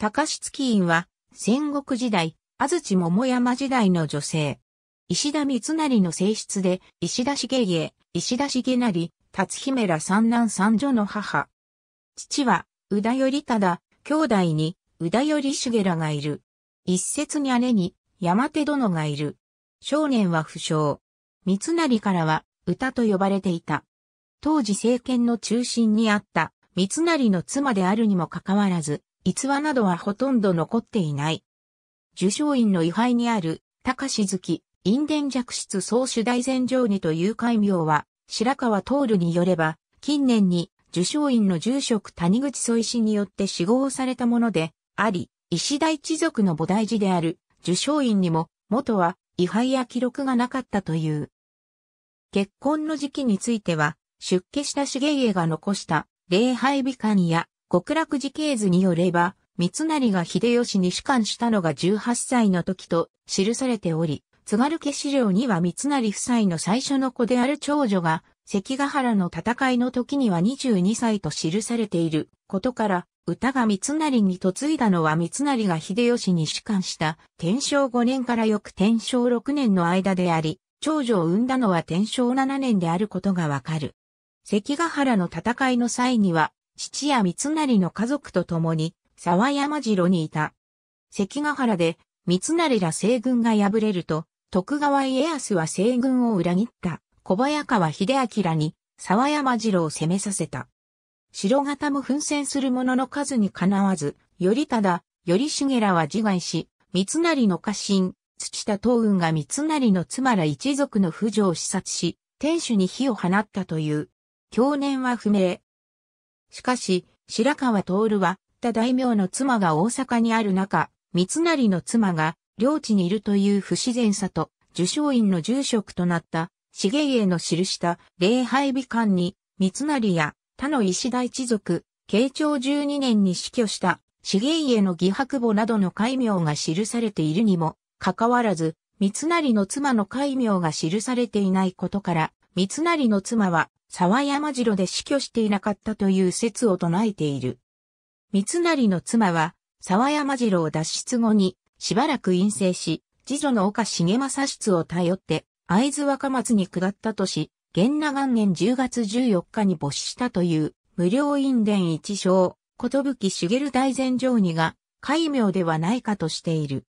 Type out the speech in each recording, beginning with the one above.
高質基院は、戦国時代、安土桃山時代の女性。石田三成の性質で、石田重家、石田重成、辰姫ら三男三女の母。父は、宇田頼忠、兄弟に、宇田頼重らがいる。一説に姉に、山手殿がいる。少年は不詳。三成からは、歌と呼ばれていた。当時政権の中心にあった、三成の妻であるにもかかわらず、逸話などはほとんど残っていない。受賞院の位牌にある、高志月、陰伝弱室総主大前上にという戒名は、白川徹によれば、近年に受賞院の住職谷口曽氏によって死亡されたもので、あり、石田一族の菩提寺である受賞院にも、元は位牌や記録がなかったという。結婚の時期については、出家した重家が残した礼拝美観や極楽寺系図によれば、三成が秀吉に仕官したのが18歳の時と記されており、津軽家資料には三成夫妻の最初の子である長女が、関ヶ原の戦いの時には22歳と記されていることから、歌が三成に嫁いだのは三成が秀吉に仕官した天正5年から翌天正6年の間であり、長女を産んだのは天正7年であることがわかる。関ヶ原の戦いの際には父や三成の家族と共に、沢山城にいた。関ヶ原で、三成ら西軍が敗れると、徳川家康は西軍を裏切った小早川秀明に沢山城を攻めさせた。城方も奮戦する者の数にかなわず、頼忠、頼重らは自害し、三成の家臣、土田東雲が三成の妻ら一族の婦女を視察し、天守に火を放ったという。去年は不明。しかし、白川徹は、他大名の妻が大阪にある中、三成の妻が、領地にいるという不自然さと、受賞院の住職となった、茂家の記した礼拝美観に、三成や他の石田一族、慶長12年に死去した茂家の義白母などの戒名が記されているにも、かかわらず、三成の妻の戒名が記されていないことから、三成の妻は、沢山城で死去していなかったという説を唱えている。三成の妻は、沢山城を脱出後に、しばらく陰性し、次女の岡重正室を頼って、会津若松に下ったとし、元長元年10月14日に没したという、無料院伝一章、ことぶき茂大前城にが、戒名ではないかとしている。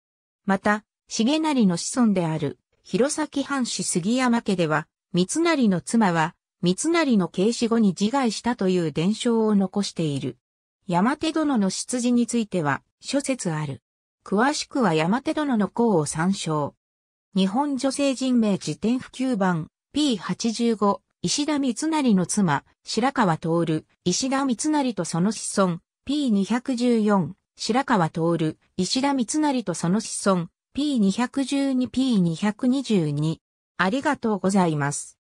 また、重成の子孫である、弘前藩士杉山家では、三成の妻は、三成の軽死後に自害したという伝承を残している。山手殿の出自については、諸説ある。詳しくは山手殿の項を参照。日本女性人名辞典普及版 P85 石田三成の妻白川徹石田三成とその子孫 P214 白川徹石田三成とその子孫 P212P222 ありがとうございます。